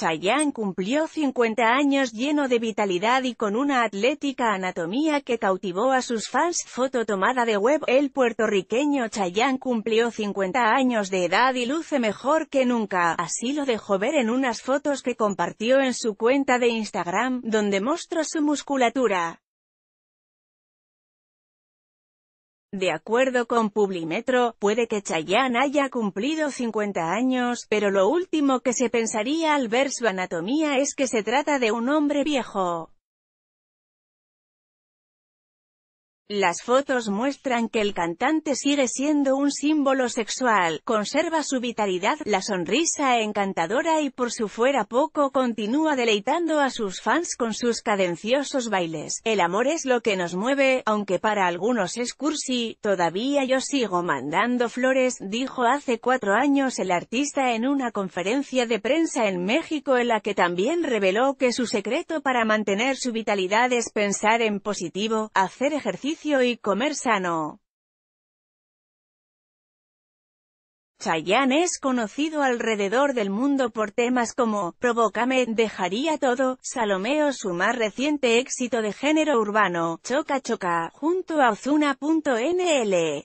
Chayan cumplió 50 años lleno de vitalidad y con una atlética anatomía que cautivó a sus fans. Foto tomada de web. El puertorriqueño Chayanne cumplió 50 años de edad y luce mejor que nunca. Así lo dejó ver en unas fotos que compartió en su cuenta de Instagram, donde mostró su musculatura. De acuerdo con Publimetro, puede que Chayanne haya cumplido 50 años, pero lo último que se pensaría al ver su anatomía es que se trata de un hombre viejo. Las fotos muestran que el cantante sigue siendo un símbolo sexual, conserva su vitalidad, la sonrisa encantadora y por su fuera poco continúa deleitando a sus fans con sus cadenciosos bailes. El amor es lo que nos mueve, aunque para algunos es cursi, todavía yo sigo mandando flores, dijo hace cuatro años el artista en una conferencia de prensa en México en la que también reveló que su secreto para mantener su vitalidad es pensar en positivo, hacer ejercicio y comer sano. Chayanne es conocido alrededor del mundo por temas como, Provócame, Dejaría todo, Salomeo su más reciente éxito de género urbano, Choca Choca, junto a Ozuna.nl.